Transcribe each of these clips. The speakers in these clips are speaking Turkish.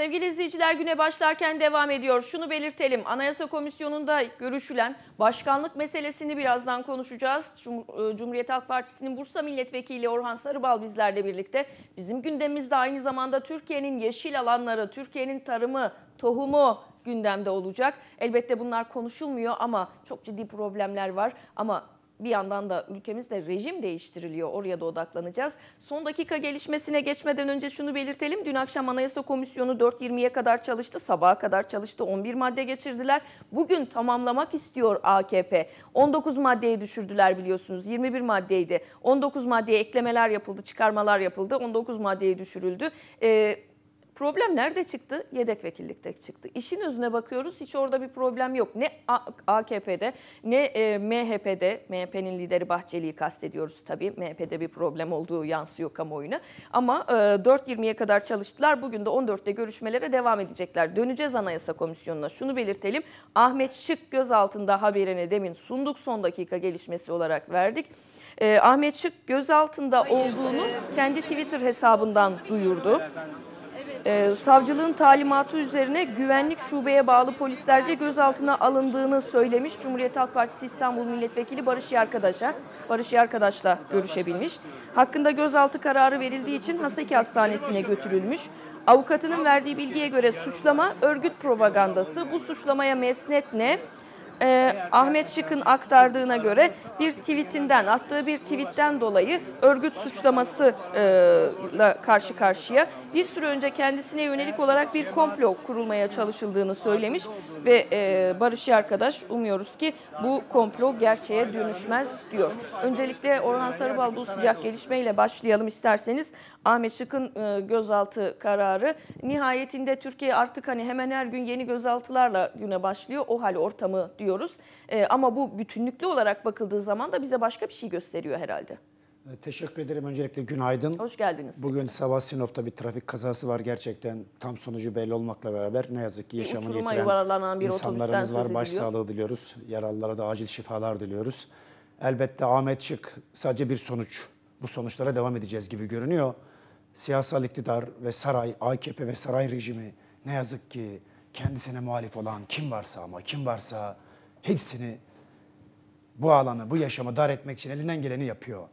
Sevgili izleyiciler güne başlarken devam ediyor. Şunu belirtelim. Anayasa Komisyonu'nda görüşülen başkanlık meselesini birazdan konuşacağız. E, Cumhuriyet Halk Partisi'nin Bursa Milletvekili Orhan Sarıbal bizlerle birlikte. Bizim gündemimizde aynı zamanda Türkiye'nin yeşil alanları, Türkiye'nin tarımı, tohumu gündemde olacak. Elbette bunlar konuşulmuyor ama çok ciddi problemler var. Ama bir yandan da ülkemizde rejim değiştiriliyor. Oraya da odaklanacağız. Son dakika gelişmesine geçmeden önce şunu belirtelim. Dün akşam Anayasa Komisyonu 4.20'ye kadar çalıştı. Sabaha kadar çalıştı. 11 madde geçirdiler. Bugün tamamlamak istiyor AKP. 19 maddeyi düşürdüler biliyorsunuz. 21 maddeydi. 19 maddeye eklemeler yapıldı, çıkarmalar yapıldı. 19 maddeye düşürüldü. Ee, Problem nerede çıktı? Yedek vekillikte çıktı. İşin özüne bakıyoruz hiç orada bir problem yok. Ne AKP'de ne e, MHP'de, MHP'nin lideri Bahçeli'yi kastediyoruz tabii. MHP'de bir problem olduğu yansıyor kamuoyuna. Ama e, 4.20'ye kadar çalıştılar. Bugün de 14'te görüşmelere devam edecekler. Döneceğiz Anayasa Komisyonu'na. Şunu belirtelim. Ahmet Şık gözaltında haberini demin sunduk son dakika gelişmesi olarak verdik. E, Ahmet Şık gözaltında olduğunu e, kendi Twitter hesabından duyurdu. Ee, savcılığın talimatı üzerine güvenlik şubeye bağlı polislerce gözaltına alındığını söylemiş Cumhuriyet Halk Partisi İstanbul Milletvekili Barış Yarkadaş'a. Barış Yarkadaş'la görüşebilmiş. Hakkında gözaltı kararı verildiği için Haseki Hastanesi'ne götürülmüş. Avukatının verdiği bilgiye göre suçlama örgüt propagandası. Bu suçlamaya mesnet ne? e, Ahmet Şık'ın aktardığına göre bir tweetinden attığı bir tweetten dolayı örgüt suçlaması e, karşı karşıya bir süre önce kendisine yönelik olarak bir komplo kurulmaya çalışıldığını söylemiş ve e, Barış Yarkadaş umuyoruz ki bu komplo gerçeğe dönüşmez diyor. Öncelikle Orhan Sarıbal bu sıcak gelişmeyle başlayalım isterseniz. Ahmet Şık'ın e, gözaltı kararı nihayetinde Türkiye artık hani hemen her gün yeni gözaltılarla güne başlıyor. O hal ortamı diyor yapıyoruz. E, ee, ama bu bütünlüklü olarak bakıldığı zaman da bize başka bir şey gösteriyor herhalde. Ee, teşekkür ederim. Öncelikle günaydın. Hoş geldiniz. Bugün sabah Sinop'ta bir trafik kazası var. Gerçekten tam sonucu belli olmakla beraber ne yazık ki yaşamını Uçuruma yitiren bir insanlarımız var. Başsağlığı diliyoruz. Yaralılara da acil şifalar diliyoruz. Elbette Ahmet Şık sadece bir sonuç. Bu sonuçlara devam edeceğiz gibi görünüyor. Siyasal iktidar ve saray, AKP ve saray rejimi ne yazık ki kendisine muhalif olan kim varsa ama kim varsa hepsini bu alanı, bu yaşamı dar etmek için elinden geleni yapıyor.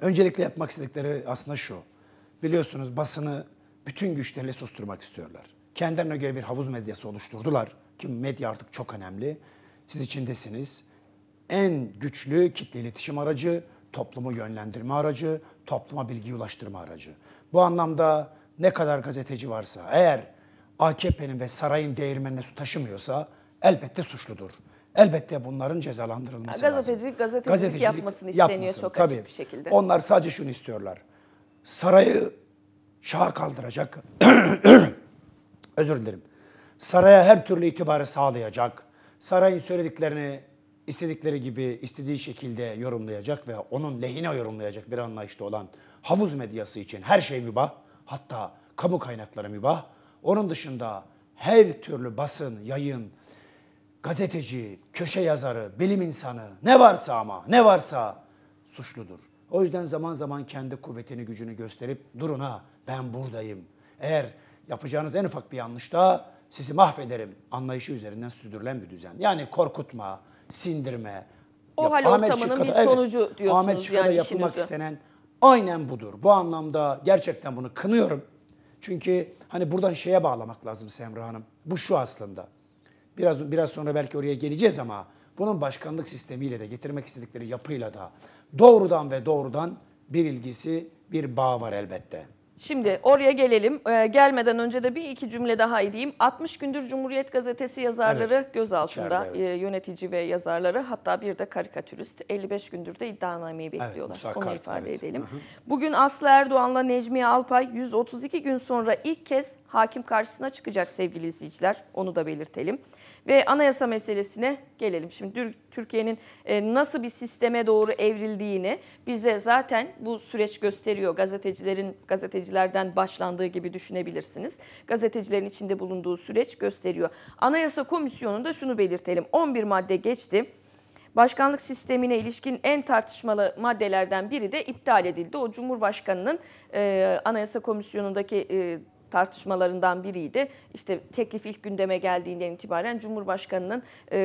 Öncelikle yapmak istedikleri aslında şu. Biliyorsunuz basını bütün güçleriyle susturmak istiyorlar. Kendilerine göre bir havuz medyası oluşturdular. Ki medya artık çok önemli. Siz içindesiniz. En güçlü kitle iletişim aracı, toplumu yönlendirme aracı, topluma bilgi ulaştırma aracı. Bu anlamda ne kadar gazeteci varsa eğer AKP'nin ve sarayın değirmenine su taşımıyorsa elbette suçludur. Elbette bunların cezalandırılması yani gazetecilik, lazım. Gazetecilik, gazetecilik yapmasını isteniyor yapmasın, çok tabii. açık bir şekilde. Onlar sadece şunu istiyorlar. Sarayı şaha kaldıracak, özür dilerim. Saraya her türlü itibarı sağlayacak, sarayın söylediklerini istedikleri gibi, istediği şekilde yorumlayacak ve onun lehine yorumlayacak bir anlayışta olan havuz medyası için her şey mübah, hatta kamu kaynakları mübah. Onun dışında her türlü basın, yayın, gazeteci, köşe yazarı, bilim insanı ne varsa ama ne varsa suçludur. O yüzden zaman zaman kendi kuvvetini, gücünü gösterip durun ha ben buradayım. Eğer yapacağınız en ufak bir yanlışta sizi mahvederim anlayışı üzerinden sürdürülen bir düzen. Yani korkutma, sindirme. O yap, hal Ahmet ortamının Şıkkı'da, bir sonucu diyorsunuz Ahmet Şıkkı'da yani yapılmak işinizi. istenen aynen budur. Bu anlamda gerçekten bunu kınıyorum. Çünkü hani buradan şeye bağlamak lazım Semra Hanım. Bu şu aslında biraz biraz sonra belki oraya geleceğiz ama bunun başkanlık sistemiyle de getirmek istedikleri yapıyla da doğrudan ve doğrudan bir ilgisi, bir bağ var elbette. Şimdi oraya gelelim. Ee, gelmeden önce de bir iki cümle daha edeyim. 60 gündür Cumhuriyet Gazetesi yazarları evet. gözaltında İçeride, evet. e, yönetici ve yazarları hatta bir de karikatürist 55 gündür de iddianameyi bekliyorlar. Evet, Onu kart, ifade evet. edelim. Bugün Aslı Erdoğan'la Necmi Alpay 132 gün sonra ilk kez hakim karşısına çıkacak sevgili izleyiciler. Onu da belirtelim. Ve anayasa meselesine gelelim. Şimdi Türkiye'nin e, nasıl bir sisteme doğru evrildiğini bize zaten bu süreç gösteriyor. Gazetecilerin gazetecilerden başlandığı gibi düşünebilirsiniz. Gazetecilerin içinde bulunduğu süreç gösteriyor. Anayasa Komisyonu'nda şunu belirtelim. 11 madde geçti. Başkanlık sistemine ilişkin en tartışmalı maddelerden biri de iptal edildi. O Cumhurbaşkanı'nın e, Anayasa Komisyonu'ndaki e, tartışmalarından biriydi. İşte teklif ilk gündeme geldiğinden itibaren Cumhurbaşkanı'nın e,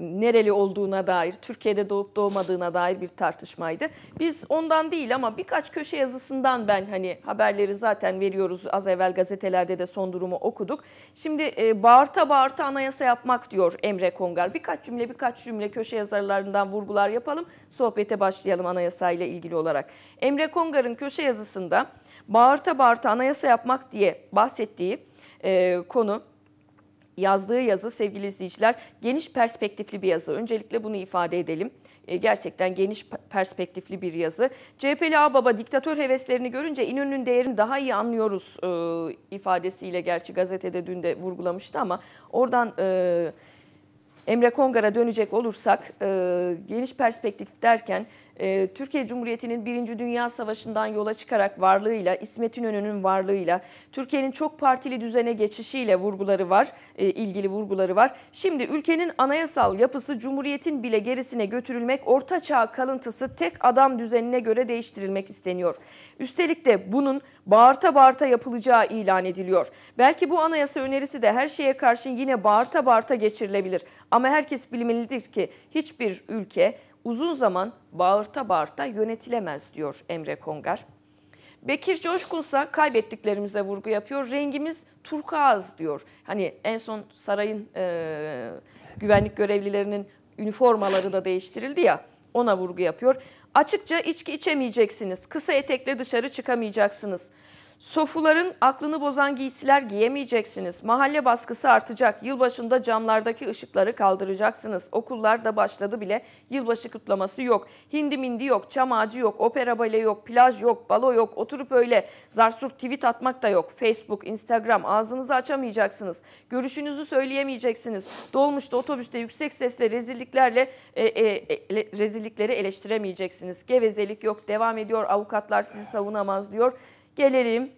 nereli olduğuna dair, Türkiye'de doğup doğmadığına dair bir tartışmaydı. Biz ondan değil ama birkaç köşe yazısından ben hani haberleri zaten veriyoruz. Az evvel gazetelerde de son durumu okuduk. Şimdi e, bağırta bağırta anayasa yapmak diyor Emre Kongar. Birkaç cümle birkaç cümle köşe yazarlarından vurgular yapalım. Sohbete başlayalım anayasayla ilgili olarak. Emre Kongar'ın köşe yazısında bağırta bağırta anayasa yapmak diye bahsettiği e, konu yazdığı yazı sevgili izleyiciler geniş perspektifli bir yazı. Öncelikle bunu ifade edelim. E, gerçekten geniş perspektifli bir yazı. CHP'li Ağbaba diktatör heveslerini görünce İnönü'nün değerini daha iyi anlıyoruz e, ifadesiyle gerçi gazetede dün de vurgulamıştı ama oradan e, Emre Kongar'a dönecek olursak e, geniş perspektif derken ee, Türkiye Cumhuriyeti'nin Birinci Dünya Savaşı'ndan yola çıkarak varlığıyla, İsmet İnönü'nün varlığıyla, Türkiye'nin çok partili düzene geçişiyle vurguları var, e, ilgili vurguları var. Şimdi ülkenin anayasal yapısı Cumhuriyet'in bile gerisine götürülmek, Orta Çağ kalıntısı tek adam düzenine göre değiştirilmek isteniyor. Üstelik de bunun bağırta bağırta yapılacağı ilan ediliyor. Belki bu anayasa önerisi de her şeye karşın yine bağırta bağırta geçirilebilir. Ama herkes bilmelidir ki hiçbir ülke uzun zaman bağırta bağırta yönetilemez diyor Emre Kongar. Bekir Coşkunsa kaybettiklerimize vurgu yapıyor. Rengimiz turkuaz diyor. Hani en son sarayın e, güvenlik görevlilerinin üniformaları da değiştirildi ya ona vurgu yapıyor. Açıkça içki içemeyeceksiniz. Kısa etekle dışarı çıkamayacaksınız. Sofuların aklını bozan giysiler giyemeyeceksiniz. Mahalle baskısı artacak. Yılbaşında camlardaki ışıkları kaldıracaksınız. Okullar da başladı bile. Yılbaşı kutlaması yok. Hindi mindi yok, çam ağacı yok, opera bale yok, plaj yok, balo yok. Oturup öyle zarsur tweet atmak da yok. Facebook, Instagram ağzınızı açamayacaksınız. Görüşünüzü söyleyemeyeceksiniz. Dolmuşta, otobüste yüksek sesle rezilliklerle e, e, e, rezillikleri eleştiremeyeceksiniz. Gevezelik yok. Devam ediyor. Avukatlar sizi savunamaz diyor. Gelelim.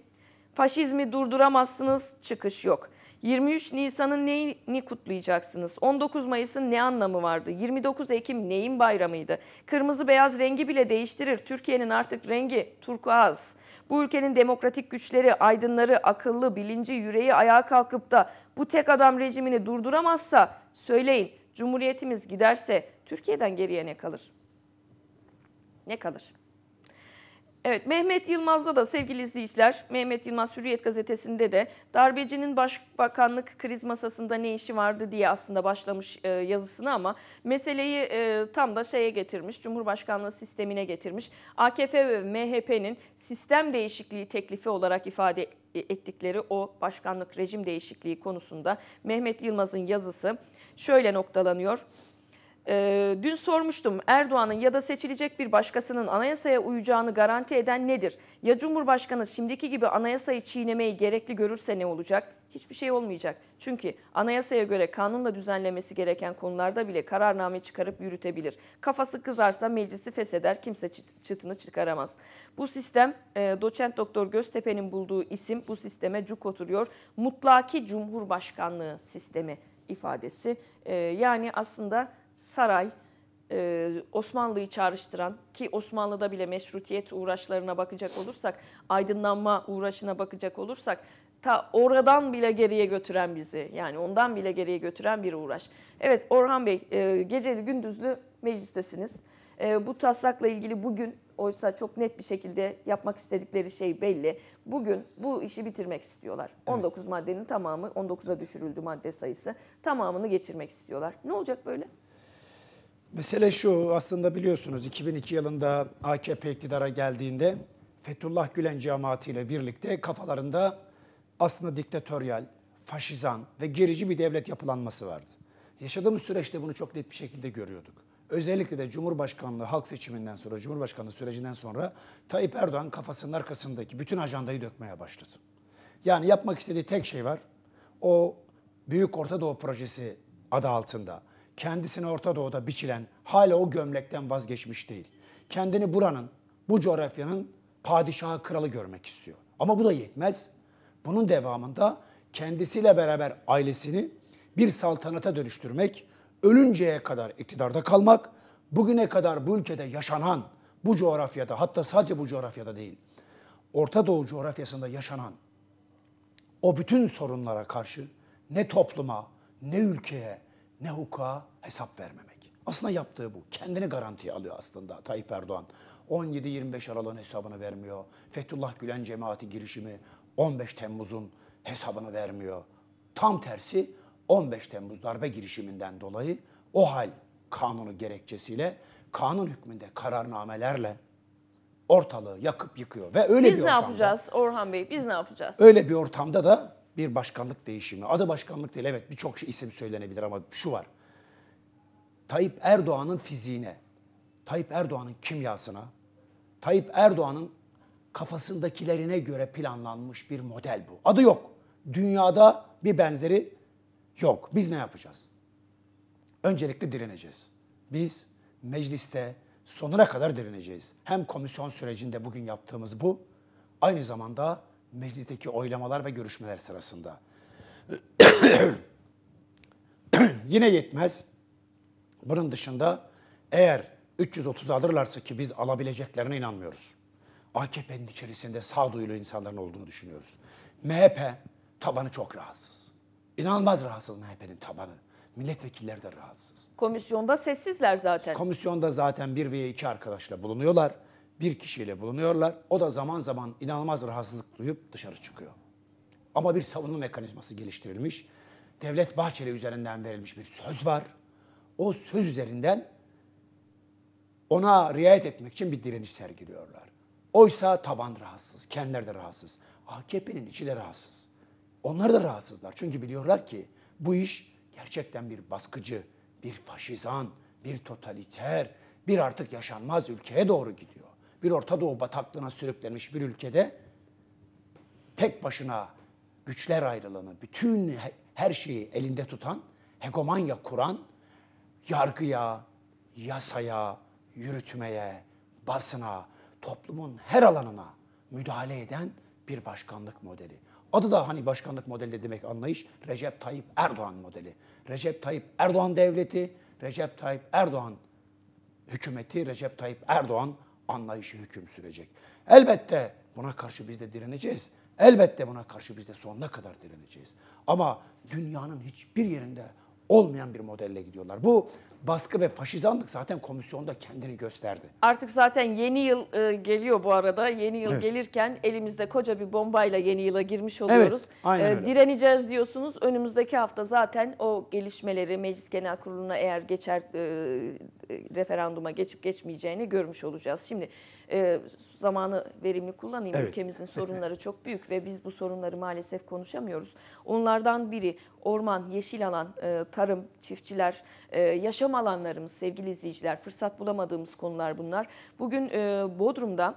Faşizmi durduramazsınız, çıkış yok. 23 Nisan'ın neyini kutlayacaksınız? 19 Mayıs'ın ne anlamı vardı? 29 Ekim neyin bayramıydı? Kırmızı beyaz rengi bile değiştirir. Türkiye'nin artık rengi turkuaz. Bu ülkenin demokratik güçleri, aydınları, akıllı, bilinci, yüreği ayağa kalkıp da bu tek adam rejimini durduramazsa söyleyin Cumhuriyetimiz giderse Türkiye'den geriye ne kalır? Ne kalır? Evet Mehmet Yılmaz'da da sevgili izleyiciler Mehmet Yılmaz Hürriyet gazetesinde de darbecinin başbakanlık kriz masasında ne işi vardı diye aslında başlamış e, yazısını ama meseleyi e, tam da şeye getirmiş Cumhurbaşkanlığı sistemine getirmiş. AKP ve MHP'nin sistem değişikliği teklifi olarak ifade e, ettikleri o başkanlık rejim değişikliği konusunda Mehmet Yılmaz'ın yazısı şöyle noktalanıyor. E, dün sormuştum Erdoğan'ın ya da seçilecek bir başkasının anayasaya uyacağını garanti eden nedir? Ya Cumhurbaşkanı şimdiki gibi anayasayı çiğnemeyi gerekli görürse ne olacak? Hiçbir şey olmayacak. Çünkü anayasaya göre kanunla düzenlemesi gereken konularda bile kararname çıkarıp yürütebilir. Kafası kızarsa meclisi fesheder, kimse çıtını çıkaramaz. Bu sistem e, doçent doktor Göztepe'nin bulduğu isim bu sisteme cuk oturuyor. Mutlaki Cumhurbaşkanlığı sistemi ifadesi. E, yani aslında saray, e, Osmanlı'yı çağrıştıran ki Osmanlı'da bile meşrutiyet uğraşlarına bakacak olursak, aydınlanma uğraşına bakacak olursak ta oradan bile geriye götüren bizi yani ondan bile geriye götüren bir uğraş. Evet Orhan Bey e, geceli gündüzlü meclistesiniz. E, bu taslakla ilgili bugün oysa çok net bir şekilde yapmak istedikleri şey belli. Bugün bu işi bitirmek istiyorlar. 19 evet. maddenin tamamı 19'a düşürüldü madde sayısı. Tamamını geçirmek istiyorlar. Ne olacak böyle? Mesele şu aslında biliyorsunuz 2002 yılında AKP iktidara geldiğinde Fethullah Gülen cemaatiyle birlikte kafalarında aslında diktatöryal, faşizan ve gerici bir devlet yapılanması vardı. Yaşadığımız süreçte bunu çok net bir şekilde görüyorduk. Özellikle de Cumhurbaşkanlığı halk seçiminden sonra, Cumhurbaşkanlığı sürecinden sonra Tayyip Erdoğan kafasının arkasındaki bütün ajandayı dökmeye başladı. Yani yapmak istediği tek şey var. O Büyük Orta Doğu Projesi adı altında Kendisini Orta Doğu'da biçilen hala o gömlekten vazgeçmiş değil. Kendini buranın, bu coğrafyanın padişahı kralı görmek istiyor. Ama bu da yetmez. Bunun devamında kendisiyle beraber ailesini bir saltanata dönüştürmek, ölünceye kadar iktidarda kalmak, bugüne kadar bu ülkede yaşanan, bu coğrafyada hatta sadece bu coğrafyada değil, Orta Doğu coğrafyasında yaşanan o bütün sorunlara karşı ne topluma, ne ülkeye, ne hukuka hesap vermemek. Aslında yaptığı bu. Kendini garantiye alıyor aslında Tayyip Erdoğan. 17-25 Aralık'ın hesabını vermiyor. Fethullah Gülen cemaati girişimi 15 Temmuz'un hesabını vermiyor. Tam tersi 15 Temmuz darbe girişiminden dolayı o hal kanunu gerekçesiyle kanun hükmünde kararnamelerle ortalığı yakıp yıkıyor ve öyle biz bir ortamda. Biz ne yapacağız Orhan Bey? Biz ne yapacağız? Öyle bir ortamda da bir başkanlık değişimi. Adı başkanlık değil evet birçok isim söylenebilir ama şu var. Tayyip Erdoğan'ın fiziğine, Tayyip Erdoğan'ın kimyasına, Tayyip Erdoğan'ın kafasındakilerine göre planlanmış bir model bu. Adı yok. Dünyada bir benzeri yok. Biz ne yapacağız? Öncelikle direneceğiz. Biz mecliste sonuna kadar direneceğiz. Hem komisyon sürecinde bugün yaptığımız bu, aynı zamanda meclisteki oylamalar ve görüşmeler sırasında. Yine yetmez. Bunun dışında eğer 330 alırlarsa ki biz alabileceklerine inanmıyoruz. AKP'nin içerisinde sağduyulu insanların olduğunu düşünüyoruz. MHP tabanı çok rahatsız. İnanılmaz rahatsız MHP'nin tabanı. Milletvekilleri de rahatsız. Komisyonda sessizler zaten. Komisyonda zaten bir veya iki arkadaşla bulunuyorlar bir kişiyle bulunuyorlar. O da zaman zaman inanılmaz rahatsızlık duyup dışarı çıkıyor. Ama bir savunma mekanizması geliştirilmiş. Devlet Bahçeli üzerinden verilmiş bir söz var. O söz üzerinden ona riayet etmek için bir direniş sergiliyorlar. Oysa taban rahatsız, kendileri de rahatsız. AKP'nin içi de rahatsız. Onlar da rahatsızlar. Çünkü biliyorlar ki bu iş gerçekten bir baskıcı, bir faşizan, bir totaliter, bir artık yaşanmaz ülkeye doğru gidiyor bir Orta Doğu bataklığına sürüklenmiş bir ülkede tek başına güçler ayrılığını, bütün her şeyi elinde tutan, hegemonya kuran, yargıya, yasaya, yürütmeye, basına, toplumun her alanına müdahale eden bir başkanlık modeli. Adı da hani başkanlık modeli de demek anlayış Recep Tayyip Erdoğan modeli. Recep Tayyip Erdoğan devleti, Recep Tayyip Erdoğan hükümeti, Recep Tayyip Erdoğan anlayışı hüküm sürecek. Elbette buna karşı biz de direneceğiz. Elbette buna karşı biz de sonuna kadar direneceğiz. Ama dünyanın hiçbir yerinde olmayan bir modelle gidiyorlar. Bu baskı ve faşizanlık zaten komisyonda kendini gösterdi. Artık zaten yeni yıl e, geliyor bu arada. Yeni yıl evet. gelirken elimizde koca bir bombayla yeni yıla girmiş oluyoruz. Evet, aynen e, Direneceğiz diyorsunuz. Önümüzdeki hafta zaten o gelişmeleri Meclis Genel Kurulu'na eğer geçer e, referanduma geçip geçmeyeceğini görmüş olacağız. Şimdi e, zamanı verimli kullanayım. Evet. Ülkemizin sorunları çok büyük ve biz bu sorunları maalesef konuşamıyoruz. Onlardan biri orman, yeşil alan, e, tarım, çiftçiler, e, yaşam çalışma alanlarımız sevgili izleyiciler. Fırsat bulamadığımız konular bunlar. Bugün e, Bodrum'da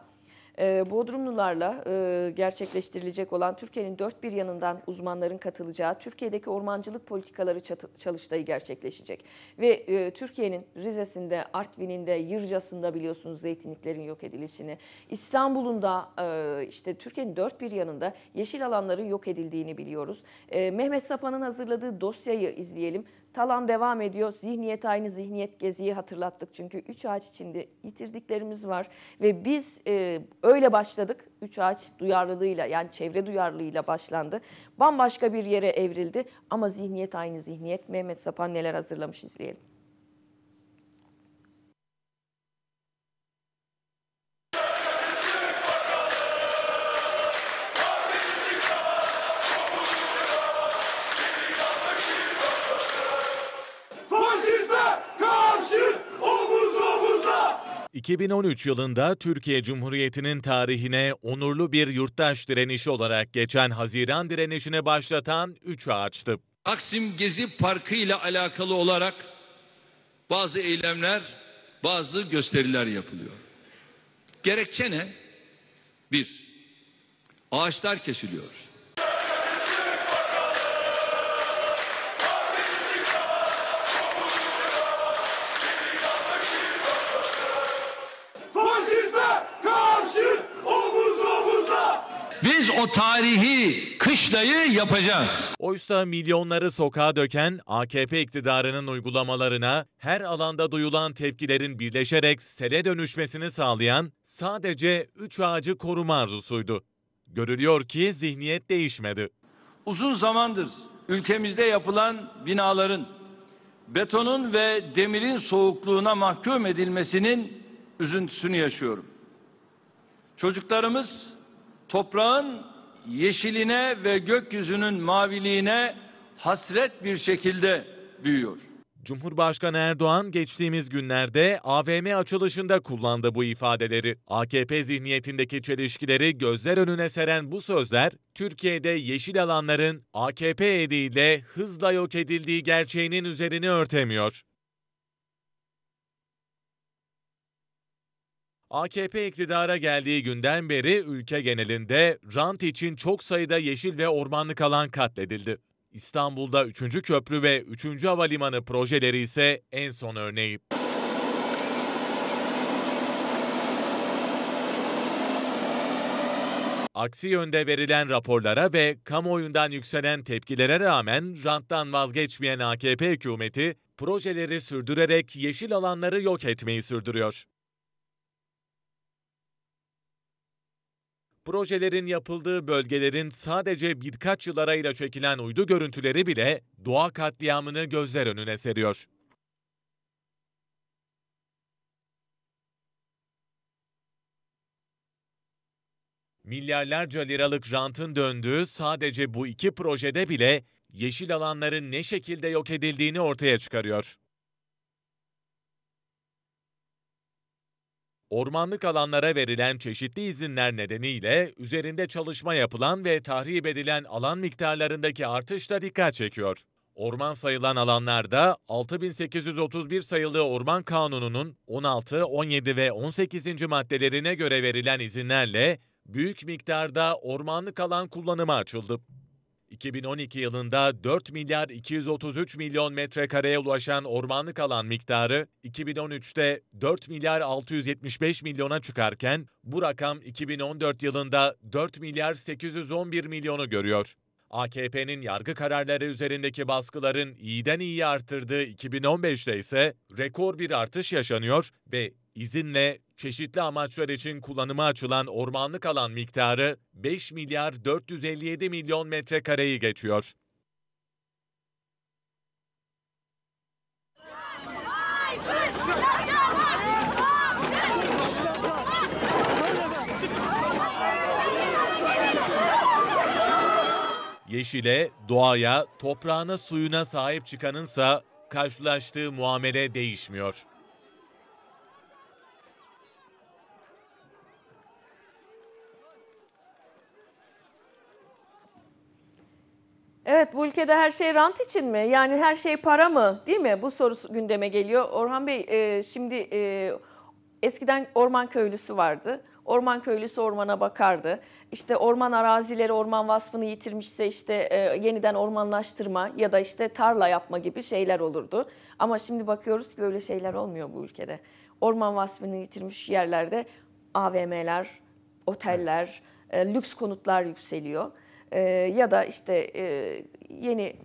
e, Bodrumlularla e, gerçekleştirilecek olan Türkiye'nin dört bir yanından uzmanların katılacağı Türkiye'deki ormancılık politikaları çalıştayı gerçekleşecek. Ve e, Türkiye'nin Rize'sinde, Artvin'inde, Yırca'sında biliyorsunuz zeytinliklerin yok edilişini, İstanbul'un da işte Türkiye'nin dört bir yanında yeşil alanların yok edildiğini biliyoruz. Mehmet Sapan'ın hazırladığı dosyayı izleyelim. Talan devam ediyor. Zihniyet aynı zihniyet geziyi hatırlattık. Çünkü üç ağaç içinde yitirdiklerimiz var. Ve biz e, öyle başladık. Üç ağaç duyarlılığıyla yani çevre duyarlılığıyla başlandı. Bambaşka bir yere evrildi. Ama zihniyet aynı zihniyet. Mehmet Sapan neler hazırlamış izleyelim. 2013 yılında Türkiye Cumhuriyeti'nin tarihine onurlu bir yurttaş direnişi olarak geçen Haziran direnişine başlatan üç ağaçtı. Aksim Gezi Parkı ile alakalı olarak bazı eylemler, bazı gösteriler yapılıyor. Gerekçe ne? Bir, ağaçlar kesiliyor. o tarihi kışlayı yapacağız. Oysa milyonları sokağa döken AKP iktidarının uygulamalarına her alanda duyulan tepkilerin birleşerek sele dönüşmesini sağlayan sadece üç ağacı koruma arzusuydu. Görülüyor ki zihniyet değişmedi. Uzun zamandır ülkemizde yapılan binaların betonun ve demirin soğukluğuna mahkum edilmesinin üzüntüsünü yaşıyorum. Çocuklarımız toprağın yeşiline ve gökyüzünün maviliğine hasret bir şekilde büyüyor. Cumhurbaşkanı Erdoğan geçtiğimiz günlerde AVM açılışında kullandı bu ifadeleri. AKP zihniyetindeki çelişkileri gözler önüne seren bu sözler, Türkiye'de yeşil alanların AKP eliyle hızla yok edildiği gerçeğinin üzerini örtemiyor. AKP iktidara geldiği günden beri ülke genelinde rant için çok sayıda yeşil ve ormanlık alan katledildi. İstanbul'da 3. köprü ve 3. havalimanı projeleri ise en son örneği. Aksi yönde verilen raporlara ve kamuoyundan yükselen tepkilere rağmen ranttan vazgeçmeyen AKP hükümeti projeleri sürdürerek yeşil alanları yok etmeyi sürdürüyor. projelerin yapıldığı bölgelerin sadece birkaç yıl arayla çekilen uydu görüntüleri bile doğa katliamını gözler önüne seriyor. Milyarlarca liralık rantın döndüğü sadece bu iki projede bile yeşil alanların ne şekilde yok edildiğini ortaya çıkarıyor. Ormanlık alanlara verilen çeşitli izinler nedeniyle üzerinde çalışma yapılan ve tahrip edilen alan miktarlarındaki artış da dikkat çekiyor. Orman sayılan alanlarda 6831 sayılı Orman Kanunu'nun 16, 17 ve 18. maddelerine göre verilen izinlerle büyük miktarda ormanlık alan kullanımı açıldı. 2012 yılında 4 milyar 233 milyon metrekareye ulaşan ormanlık alan miktarı 2013'te 4 milyar 675 milyona çıkarken bu rakam 2014 yılında 4 milyar 811 milyonu görüyor. AKP'nin yargı kararları üzerindeki baskıların iyiden iyi arttırdığı 2015'te ise rekor bir artış yaşanıyor ve izinle çeşitli amaçlar için kullanıma açılan ormanlık alan miktarı 5 milyar 457 milyon metrekareyi geçiyor. Yeşile, doğaya, toprağına, suyuna sahip çıkanınsa karşılaştığı muamele değişmiyor. Evet bu ülkede her şey rant için mi? Yani her şey para mı? Değil mi? Bu soru gündeme geliyor. Orhan Bey e, şimdi e, eskiden orman köylüsü vardı. Orman köylüsü ormana bakardı. İşte orman arazileri orman vasfını yitirmişse işte e, yeniden ormanlaştırma ya da işte tarla yapma gibi şeyler olurdu. Ama şimdi bakıyoruz ki öyle şeyler olmuyor bu ülkede. Orman vasfını yitirmiş yerlerde AVM'ler, oteller, evet. e, lüks konutlar yükseliyor. E, ya da işte e, yeni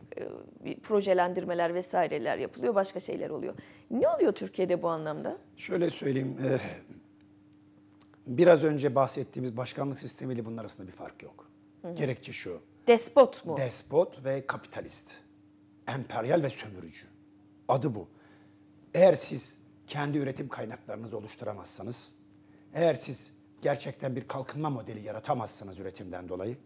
e, projelendirmeler vesaireler yapılıyor, başka şeyler oluyor. Ne oluyor Türkiye'de bu anlamda? Şöyle söyleyeyim, eh, biraz önce bahsettiğimiz başkanlık sistemiyle bunun arasında bir fark yok. Hı. Gerekçe şu. Despot mu? Despot ve kapitalist. Emperyal ve sömürücü. Adı bu. Eğer siz kendi üretim kaynaklarınızı oluşturamazsanız, eğer siz gerçekten bir kalkınma modeli yaratamazsınız üretimden dolayı,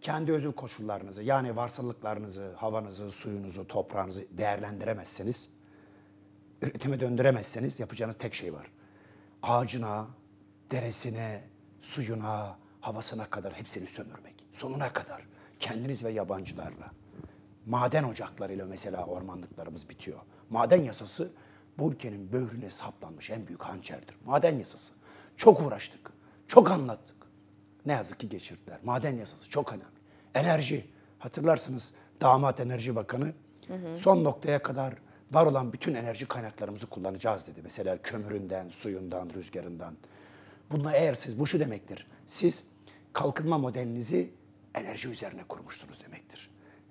kendi özül koşullarınızı yani varsallıklarınızı, havanızı, suyunuzu, toprağınızı değerlendiremezseniz, üretime döndüremezseniz yapacağınız tek şey var. Ağacına, deresine, suyuna, havasına kadar hepsini sömürmek. Sonuna kadar kendiniz ve yabancılarla. Maden ocaklarıyla mesela ormanlıklarımız bitiyor. Maden yasası bu ülkenin böğrüne saplanmış en büyük hançerdir. Maden yasası. Çok uğraştık. Çok anlattık. Ne yazık ki geçirdiler. Maden yasası çok önemli. Enerji. Hatırlarsınız damat enerji bakanı hı hı. son noktaya kadar var olan bütün enerji kaynaklarımızı kullanacağız dedi. Mesela kömüründen, suyundan, rüzgarından. Bununla eğer siz, bu şu demektir. Siz kalkınma modelinizi enerji üzerine kurmuşsunuz demektir.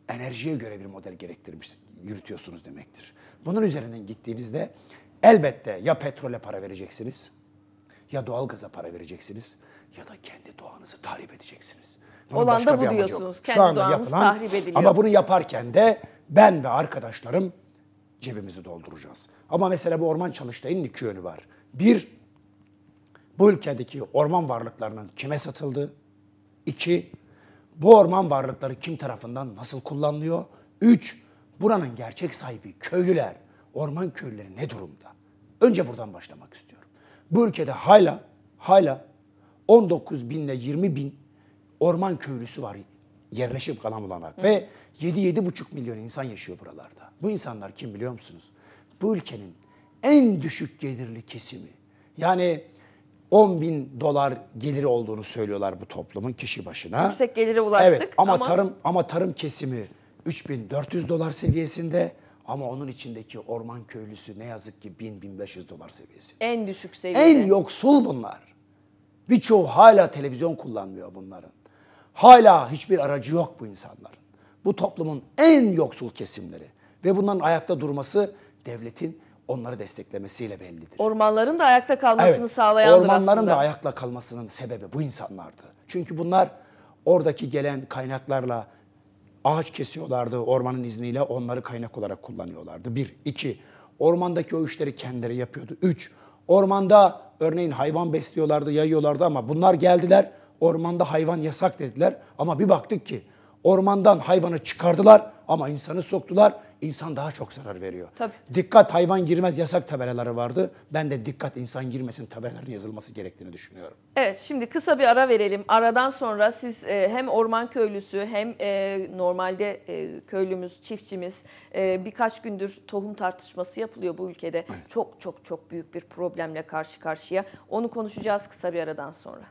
Enerjiye göre bir model gerektirmiş, yürütüyorsunuz demektir. Bunun üzerinden gittiğinizde elbette ya petrole para vereceksiniz, ya doğalgaza para vereceksiniz ya da kendi doğanızı tahrip edeceksiniz. Bunun Olan da bu diyorsunuz. Yok. Şu anda doğamız yapılan, tahrip ediliyor. Ama bunu yaparken de ben ve arkadaşlarım cebimizi dolduracağız. Ama mesela bu orman çalıştayının iki yönü var. Bir, bu ülkedeki orman varlıklarının kime satıldığı, iki, bu orman varlıkları kim tarafından nasıl kullanılıyor, üç, buranın gerçek sahibi köylüler, orman köylüleri ne durumda? Önce buradan başlamak istiyorum. Bu ülkede hala, hala 19 bin ile 20 bin orman köylüsü var yerleşim kalan olarak. Ve 7-7,5 milyon insan yaşıyor buralarda. Bu insanlar kim biliyor musunuz? Bu ülkenin en düşük gelirli kesimi. Yani 10 bin dolar geliri olduğunu söylüyorlar bu toplumun kişi başına. Yüksek gelire ulaştık. Evet, ama, ama tarım ama tarım kesimi 3400 dolar seviyesinde ama onun içindeki orman köylüsü ne yazık ki 1000-1500 dolar seviyesi. En düşük seviyede. En yoksul bunlar. Birçoğu hala televizyon kullanmıyor bunların. Hala hiçbir aracı yok bu insanların. Bu toplumun en yoksul kesimleri ve bunların ayakta durması devletin onları desteklemesiyle bellidir. Ormanların da ayakta kalmasını evet, sağlayandır ormanların aslında. Ormanların da ayakta kalmasının sebebi bu insanlardı. Çünkü bunlar oradaki gelen kaynaklarla ağaç kesiyorlardı ormanın izniyle onları kaynak olarak kullanıyorlardı. Bir, iki, ormandaki o işleri kendileri yapıyordu. Üç, ormanda örneğin hayvan besliyorlardı, yayıyorlardı ama bunlar geldiler ormanda hayvan yasak dediler. Ama bir baktık ki Ormandan hayvanı çıkardılar ama insanı soktular. İnsan daha çok zarar veriyor. Tabii. Dikkat hayvan girmez yasak tabelaları vardı. Ben de dikkat insan girmesin tabelaların yazılması gerektiğini düşünüyorum. Evet şimdi kısa bir ara verelim. Aradan sonra siz e, hem orman köylüsü hem e, normalde e, köylümüz, çiftçimiz e, birkaç gündür tohum tartışması yapılıyor bu ülkede. Evet. Çok çok çok büyük bir problemle karşı karşıya. Onu konuşacağız kısa bir aradan sonra.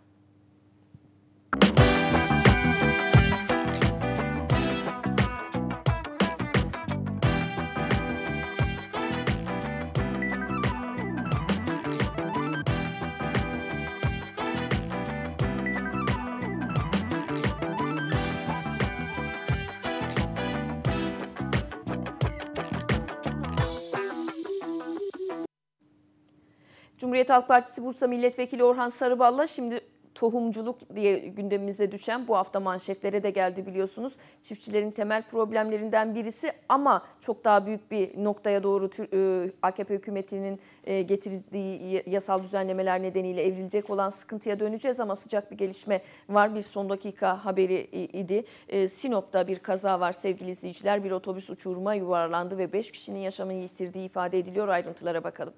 Cumhuriyet Halk Partisi Bursa Milletvekili Orhan Sarıballa şimdi tohumculuk diye gündemimize düşen bu hafta manşetlere de geldi biliyorsunuz. Çiftçilerin temel problemlerinden birisi ama çok daha büyük bir noktaya doğru e, AKP hükümetinin e, getirdiği yasal düzenlemeler nedeniyle evrilecek olan sıkıntıya döneceğiz ama sıcak bir gelişme var. Bir son dakika haberi idi. E, Sinop'ta bir kaza var sevgili izleyiciler. Bir otobüs uçuruma yuvarlandı ve 5 kişinin yaşamını yitirdiği ifade ediliyor. Ayrıntılara bakalım.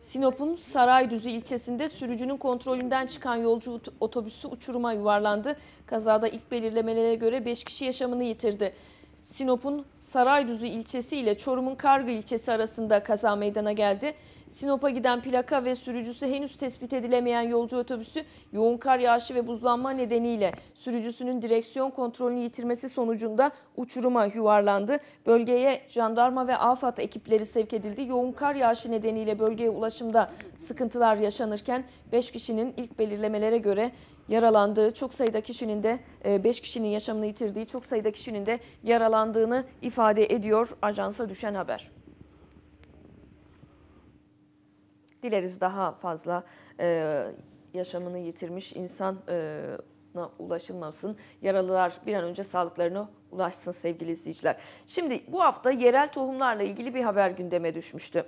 Sinop'un Saraydüzü ilçesinde sürücünün kontrolünden çıkan yolcu otobüsü uçuruma yuvarlandı. Kazada ilk belirlemelere göre 5 kişi yaşamını yitirdi. Sinop'un Saraydüzü ilçesi ile Çorum'un Kargı ilçesi arasında kaza meydana geldi. Sinop'a giden plaka ve sürücüsü henüz tespit edilemeyen yolcu otobüsü yoğun kar yağışı ve buzlanma nedeniyle sürücüsünün direksiyon kontrolünü yitirmesi sonucunda uçuruma yuvarlandı. Bölgeye jandarma ve AFAD ekipleri sevk edildi. Yoğun kar yağışı nedeniyle bölgeye ulaşımda sıkıntılar yaşanırken 5 kişinin ilk belirlemelere göre yaralandığı, çok sayıda kişinin de 5 e, kişinin yaşamını yitirdiği, çok sayıda kişinin de yaralandığını ifade ediyor ajansa düşen haber. Dileriz daha fazla e, yaşamını yitirmiş insana e, ulaşılmasın. Yaralılar bir an önce sağlıklarına ulaşsın sevgili izleyiciler. Şimdi bu hafta yerel tohumlarla ilgili bir haber gündeme düşmüştü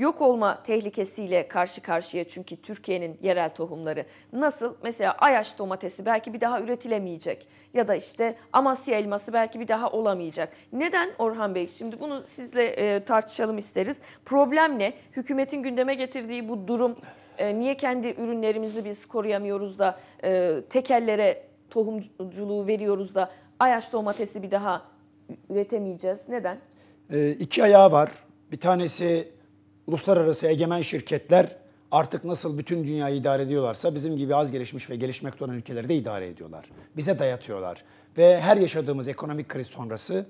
yok olma tehlikesiyle karşı karşıya çünkü Türkiye'nin yerel tohumları. Nasıl mesela Ayaş domatesi belki bir daha üretilemeyecek ya da işte Amasya elması belki bir daha olamayacak. Neden Orhan Bey? Şimdi bunu sizle e, tartışalım isteriz. Problem ne? Hükümetin gündeme getirdiği bu durum e, niye kendi ürünlerimizi biz koruyamıyoruz da e, tekellere tohumculuğu veriyoruz da Ayaş domatesi bir daha üretemeyeceğiz. Neden? E, iki ayağı var. Bir tanesi uluslararası egemen şirketler artık nasıl bütün dünyayı idare ediyorlarsa bizim gibi az gelişmiş ve gelişmekte olan ülkeleri de idare ediyorlar. Bize dayatıyorlar. Ve her yaşadığımız ekonomik kriz sonrası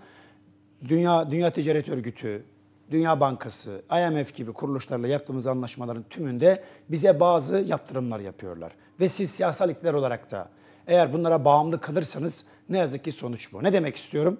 Dünya Dünya Ticaret Örgütü, Dünya Bankası, IMF gibi kuruluşlarla yaptığımız anlaşmaların tümünde bize bazı yaptırımlar yapıyorlar. Ve siz siyasal iktidar olarak da eğer bunlara bağımlı kalırsanız ne yazık ki sonuç bu. Ne demek istiyorum?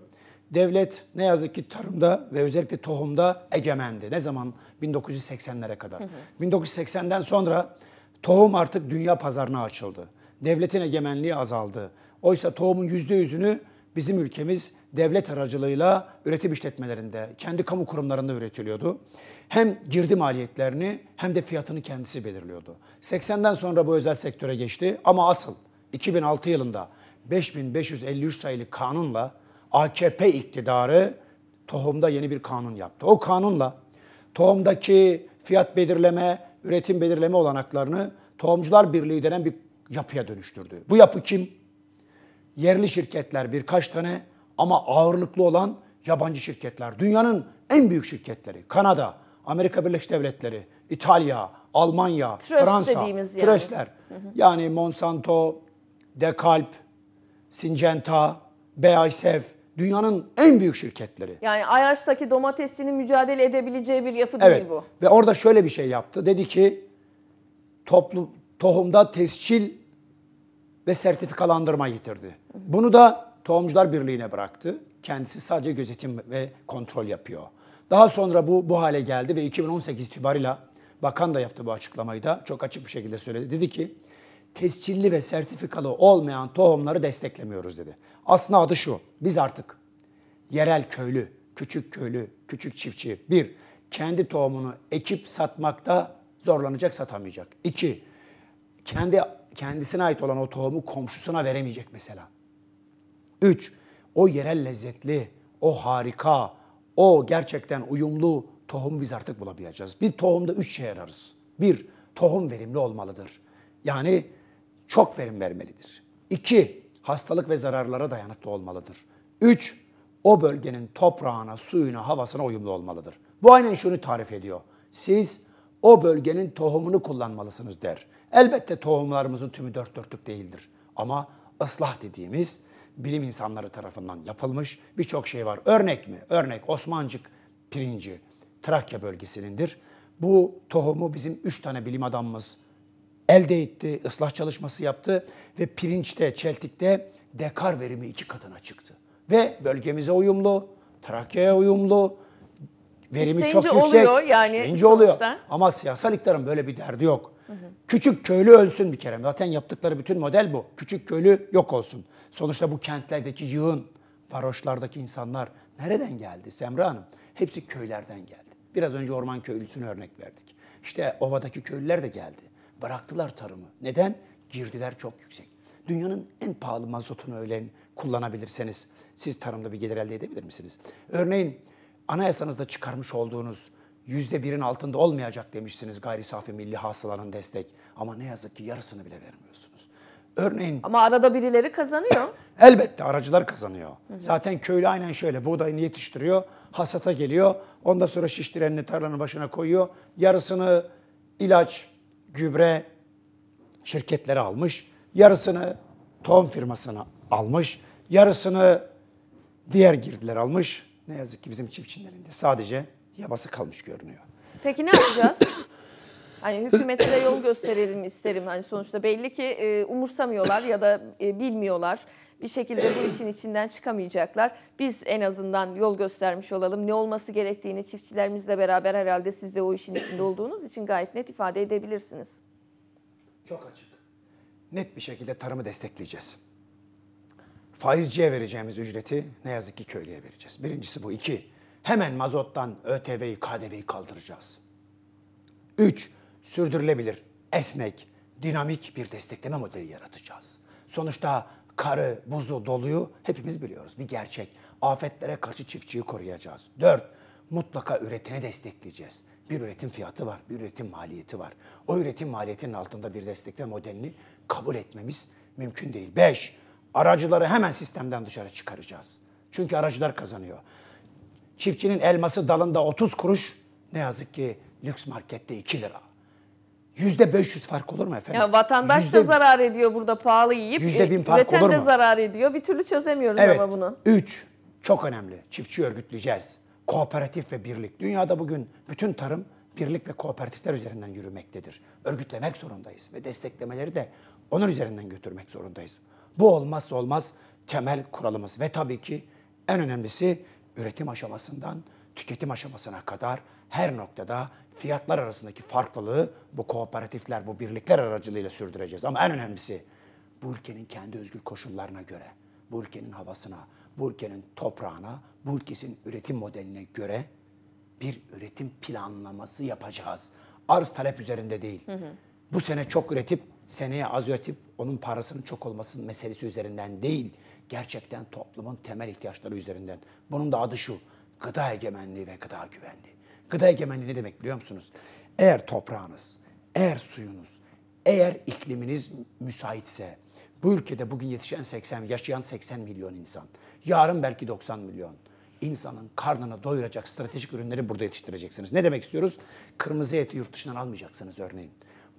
devlet ne yazık ki tarımda ve özellikle tohumda egemendi. Ne zaman? 1980'lere kadar. Hı hı. 1980'den sonra tohum artık dünya pazarına açıldı. Devletin egemenliği azaldı. Oysa tohumun %100'ünü bizim ülkemiz devlet aracılığıyla üretim işletmelerinde, kendi kamu kurumlarında üretiliyordu. Hem girdi maliyetlerini hem de fiyatını kendisi belirliyordu. 80'den sonra bu özel sektöre geçti ama asıl 2006 yılında 5553 sayılı kanunla AKP iktidarı tohumda yeni bir kanun yaptı. O kanunla tohumdaki fiyat belirleme, üretim belirleme olanaklarını Tohumcular Birliği denen bir yapıya dönüştürdü. Bu yapı kim? Yerli şirketler birkaç tane ama ağırlıklı olan yabancı şirketler. Dünyanın en büyük şirketleri. Kanada, Amerika Birleşik Devletleri, İtalya, Almanya, Tröst Fransa. Dediğimiz yani. Tröstler. Yani Monsanto, Dekalp, Syngenta, BASF, dünyanın en büyük şirketleri. Yani Ayaş'taki domatesçinin mücadele edebileceği bir yapı evet. değil bu. Ve orada şöyle bir şey yaptı. Dedi ki toplu, tohumda tescil ve sertifikalandırma yitirdi. Bunu da Tohumcular Birliği'ne bıraktı. Kendisi sadece gözetim ve kontrol yapıyor. Daha sonra bu bu hale geldi ve 2018 itibarıyla bakan da yaptı bu açıklamayı da çok açık bir şekilde söyledi. Dedi ki tescilli ve sertifikalı olmayan tohumları desteklemiyoruz dedi. Aslında adı şu, biz artık yerel köylü, küçük köylü, küçük çiftçi bir, kendi tohumunu ekip satmakta zorlanacak, satamayacak. İki, kendi kendisine ait olan o tohumu komşusuna veremeyecek mesela. Üç, o yerel lezzetli, o harika, o gerçekten uyumlu tohumu biz artık bulamayacağız. Bir tohumda üç şey ararız. Bir, tohum verimli olmalıdır. Yani çok verim vermelidir. 2. Hastalık ve zararlara dayanıklı olmalıdır. 3. O bölgenin toprağına, suyuna, havasına uyumlu olmalıdır. Bu aynen şunu tarif ediyor. Siz o bölgenin tohumunu kullanmalısınız der. Elbette tohumlarımızın tümü dört dörtlük değildir. Ama ıslah dediğimiz bilim insanları tarafından yapılmış birçok şey var. Örnek mi? Örnek Osmancık pirinci Trakya bölgesinindir. Bu tohumu bizim üç tane bilim adamımız elde etti, ıslah çalışması yaptı ve pirinçte, çeltikte dekar verimi iki katına çıktı. Ve bölgemize uyumlu, Trakya'ya uyumlu, verimi İsteyince çok yüksek. Oluyor yani İsteyince oluyor. Ama siyasal iktidarın böyle bir derdi yok. Küçük köylü ölsün bir kere. Zaten yaptıkları bütün model bu. Küçük köylü yok olsun. Sonuçta bu kentlerdeki yığın, varoşlardaki insanlar nereden geldi Semra Hanım? Hepsi köylerden geldi. Biraz önce orman köylüsünü örnek verdik. İşte ovadaki köylüler de geldi. Bıraktılar tarımı. Neden? Girdiler çok yüksek. Dünyanın en pahalı mazotunu öyle kullanabilirseniz siz tarımda bir gelir elde edebilir misiniz? Örneğin anayasanızda çıkarmış olduğunuz yüzde birin altında olmayacak demişsiniz gayri safi milli hasılanın destek. Ama ne yazık ki yarısını bile vermiyorsunuz. Örneğin... Ama arada birileri kazanıyor. Elbette aracılar kazanıyor. Hı hı. Zaten köylü aynen şöyle buğdayını yetiştiriyor, hasata geliyor. Ondan sonra şiştirenini tarlanın başına koyuyor. Yarısını ilaç, gübre şirketleri almış, yarısını tohum firmasına almış, yarısını diğer girdiler almış. Ne yazık ki bizim çiftçilerin de sadece yabası kalmış görünüyor. Peki ne yapacağız? Hani hükümete de yol gösterelim isterim. Hani sonuçta belli ki e, umursamıyorlar ya da e, bilmiyorlar bir şekilde bu işin içinden çıkamayacaklar. Biz en azından yol göstermiş olalım. Ne olması gerektiğini çiftçilerimizle beraber herhalde siz de o işin içinde olduğunuz için gayet net ifade edebilirsiniz. Çok açık. Net bir şekilde tarımı destekleyeceğiz. Faizciye vereceğimiz ücreti ne yazık ki köylüye vereceğiz. Birincisi bu. iki. hemen mazottan ÖTV'yi, KDV'yi kaldıracağız. Üç, sürdürülebilir, esnek, dinamik bir destekleme modeli yaratacağız. Sonuçta karı, buzu, doluyu hepimiz biliyoruz. Bir gerçek. Afetlere karşı çiftçiyi koruyacağız. Dört, mutlaka üreteni destekleyeceğiz. Bir üretim fiyatı var, bir üretim maliyeti var. O üretim maliyetinin altında bir destekleme modelini kabul etmemiz mümkün değil. Beş, aracıları hemen sistemden dışarı çıkaracağız. Çünkü aracılar kazanıyor. Çiftçinin elması dalında 30 kuruş ne yazık ki lüks markette 2 lira. Yüzde 500 fark olur mu efendim? Ya vatandaş yüzde, da zarar ediyor burada pahalı yiyip. Yüzde bin e, fark olur mu? de zarar ediyor. Bir türlü çözemiyoruz evet, ama bunu. Üç, çok önemli. Çiftçi örgütleyeceğiz. Kooperatif ve birlik. Dünyada bugün bütün tarım birlik ve kooperatifler üzerinden yürümektedir. Örgütlemek zorundayız ve desteklemeleri de onun üzerinden götürmek zorundayız. Bu olmazsa olmaz temel kuralımız ve tabii ki en önemlisi üretim aşamasından tüketim aşamasına kadar her noktada fiyatlar arasındaki farklılığı bu kooperatifler, bu birlikler aracılığıyla sürdüreceğiz. Ama en önemlisi bu ülkenin kendi özgür koşullarına göre, bu ülkenin havasına, bu ülkenin toprağına, bu ülkesin üretim modeline göre bir üretim planlaması yapacağız. Arz talep üzerinde değil. Hı hı. Bu sene çok üretip, seneye az üretip onun parasının çok olmasının meselesi üzerinden değil. Gerçekten toplumun temel ihtiyaçları üzerinden. Bunun da adı şu, gıda egemenliği ve gıda güvenliği. Gıda egemenliği ne demek biliyor musunuz? Eğer toprağınız, eğer suyunuz, eğer ikliminiz müsaitse, bu ülkede bugün yetişen 80, yaşayan 80 milyon insan, yarın belki 90 milyon insanın karnına doyuracak stratejik ürünleri burada yetiştireceksiniz. Ne demek istiyoruz? Kırmızı eti yurt dışından almayacaksınız örneğin.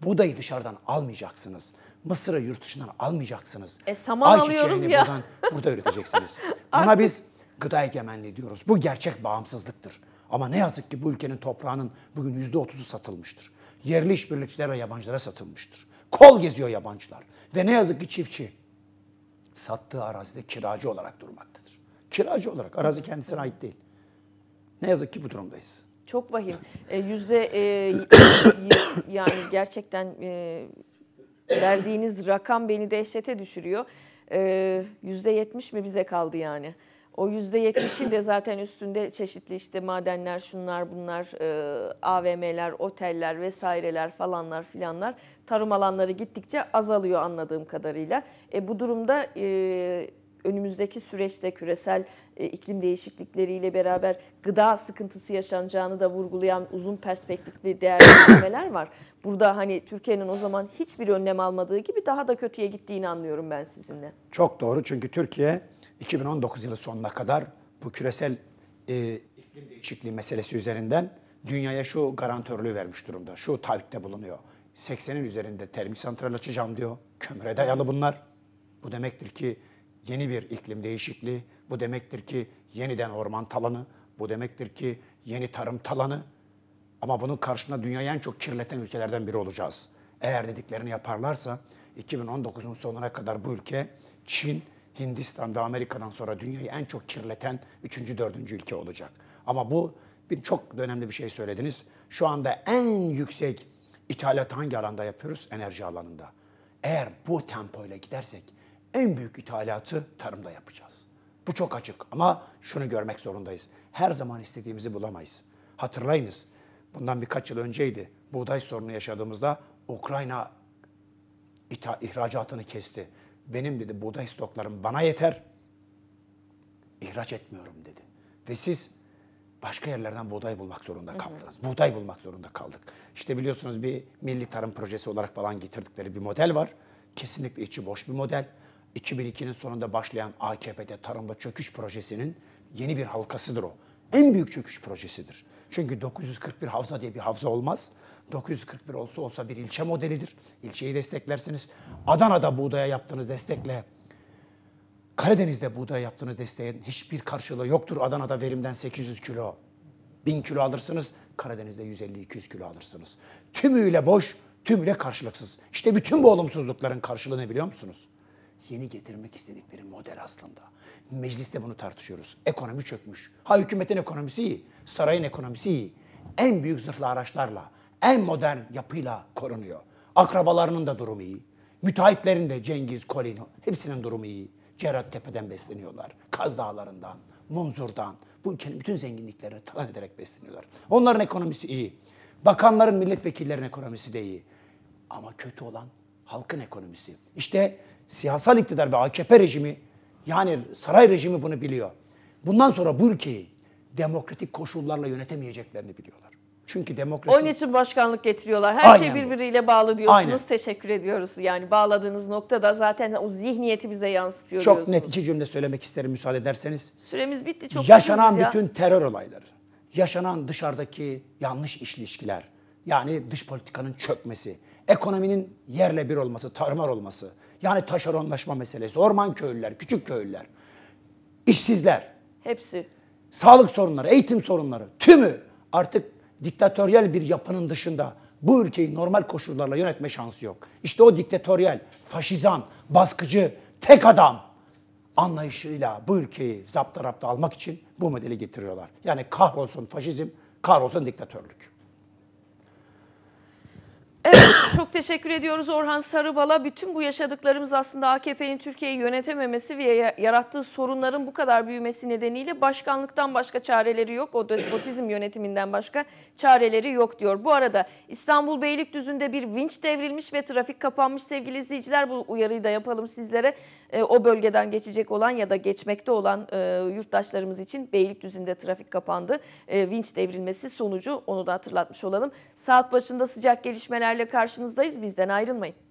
Buğdayı dışarıdan almayacaksınız. Mısırı yurt dışından almayacaksınız. E saman Ay alıyoruz ya. Buradan, burada üreteceksiniz. Buna biz gıda egemenliği diyoruz. Bu gerçek bağımsızlıktır. Ama ne yazık ki bu ülkenin toprağının bugün yüzde otuzu satılmıştır. Yerli işbirlikçilere, yabancılara satılmıştır. Kol geziyor yabancılar. Ve ne yazık ki çiftçi sattığı arazide kiracı olarak durmaktadır. Kiracı olarak, arazi kendisine ait değil. Ne yazık ki bu durumdayız. Çok vahim. E, yüzde e, yani gerçekten e, verdiğiniz rakam beni dehşete düşürüyor. E, yüzde yetmiş mi bize kaldı yani? O %70'in de zaten üstünde çeşitli işte madenler, şunlar, bunlar, e, AVM'ler, oteller vesaireler falanlar filanlar tarım alanları gittikçe azalıyor anladığım kadarıyla. E, bu durumda e, önümüzdeki süreçte küresel e, iklim değişiklikleriyle beraber gıda sıkıntısı yaşanacağını da vurgulayan uzun perspektifli değerlendirmeler var. Burada hani Türkiye'nin o zaman hiçbir önlem almadığı gibi daha da kötüye gittiğini anlıyorum ben sizinle. Çok doğru çünkü Türkiye 2019 yılı sonuna kadar bu küresel e, iklim değişikliği meselesi üzerinden dünyaya şu garantörlüğü vermiş durumda. Şu taahhütte bulunuyor. 80'in üzerinde termik santral açacağım diyor. Kömüre dayalı bunlar. Bu demektir ki yeni bir iklim değişikliği, bu demektir ki yeniden orman talanı, bu demektir ki yeni tarım talanı. Ama bunun karşısında dünyayı en çok kirleten ülkelerden biri olacağız. Eğer dediklerini yaparlarsa 2019'un sonuna kadar bu ülke Çin Hindistan'da Amerika'dan sonra dünyayı en çok kirleten 3. 4. ülke olacak. Ama bu bir çok önemli bir şey söylediniz. Şu anda en yüksek ithalat hangi alanda yapıyoruz? Enerji alanında. Eğer bu tempoyla gidersek en büyük ithalatı tarımda yapacağız. Bu çok açık ama şunu görmek zorundayız. Her zaman istediğimizi bulamayız. Hatırlayınız bundan birkaç yıl önceydi. Buğday sorunu yaşadığımızda Ukrayna ithal ihracatını kesti. Benim dedi buğday stoklarım bana yeter. İhraç etmiyorum dedi. Ve siz başka yerlerden buğday bulmak zorunda kaldınız. Hı hı. Buğday bulmak zorunda kaldık. İşte biliyorsunuz bir milli tarım projesi olarak falan getirdikleri bir model var. Kesinlikle içi boş bir model. 2002'nin sonunda başlayan AKP'de tarımda çöküş projesinin yeni bir halkasıdır o. En büyük çöküş projesidir. Çünkü 941 havza diye bir havza olmaz. 941 olsa olsa bir ilçe modelidir. İlçeyi desteklersiniz. Adana'da buğdaya yaptığınız destekle Karadeniz'de buğday yaptığınız desteğin hiçbir karşılığı yoktur. Adana'da verimden 800 kilo, 1000 kilo alırsınız. Karadeniz'de 150-200 kilo alırsınız. Tümüyle boş, tümüyle karşılıksız. İşte bütün bu olumsuzlukların karşılığı ne biliyor musunuz? Yeni getirmek istedikleri model aslında. Mecliste bunu tartışıyoruz. Ekonomi çökmüş. Ha hükümetin ekonomisi iyi, sarayın ekonomisi iyi. En büyük zırhlı araçlarla, en modern yapıyla korunuyor. Akrabalarının da durumu iyi. Müteahhitlerin de Cengiz, Kolin, hepsinin durumu iyi. Cerat Tepe'den besleniyorlar. Kaz Dağları'ndan, Munzur'dan. Bu ülkenin bütün zenginliklerini talan ederek besleniyorlar. Onların ekonomisi iyi. Bakanların, milletvekillerinin ekonomisi de iyi. Ama kötü olan halkın ekonomisi. İşte siyasal iktidar ve AKP rejimi yani saray rejimi bunu biliyor. Bundan sonra bu ülkeyi demokratik koşullarla yönetemeyeceklerini biliyorlar. Çünkü demokrasi... Onun için başkanlık getiriyorlar. Her şey Aynen şey birbiriyle bu. bağlı diyorsunuz. Aynen. Teşekkür ediyoruz. Yani bağladığınız noktada zaten o zihniyeti bize yansıtıyor Çok diyorsunuz. net iki cümle söylemek isterim müsaade ederseniz. Süremiz bitti. Çok Yaşanan ya. bütün terör olayları, yaşanan dışarıdaki yanlış ilişkiler, yani dış politikanın çökmesi, ekonominin yerle bir olması, tarmar olması, yani taşeronlaşma meselesi, orman köylüler, küçük köylüler, işsizler. Hepsi. Sağlık sorunları, eğitim sorunları, tümü artık diktatöryel bir yapının dışında bu ülkeyi normal koşullarla yönetme şansı yok. İşte o diktatöryel, faşizan, baskıcı, tek adam anlayışıyla bu ülkeyi zapta rapta almak için bu modeli getiriyorlar. Yani kahrolsun faşizm, kahrolsun diktatörlük. Evet çok teşekkür ediyoruz Orhan Sarıbal'a. Bütün bu yaşadıklarımız aslında AKP'nin Türkiye'yi yönetememesi ve yarattığı sorunların bu kadar büyümesi nedeniyle başkanlıktan başka çareleri yok. O despotizm yönetiminden başka çareleri yok diyor. Bu arada İstanbul Beylikdüzü'nde bir vinç devrilmiş ve trafik kapanmış sevgili izleyiciler. Bu uyarıyı da yapalım sizlere. E, o bölgeden geçecek olan ya da geçmekte olan e, yurttaşlarımız için Beylikdüzü'nde trafik kapandı. E, vinç devrilmesi sonucu onu da hatırlatmış olalım. Saat başında sıcak gelişmelerle karşı karşınızdayız. Bizden ayrılmayın.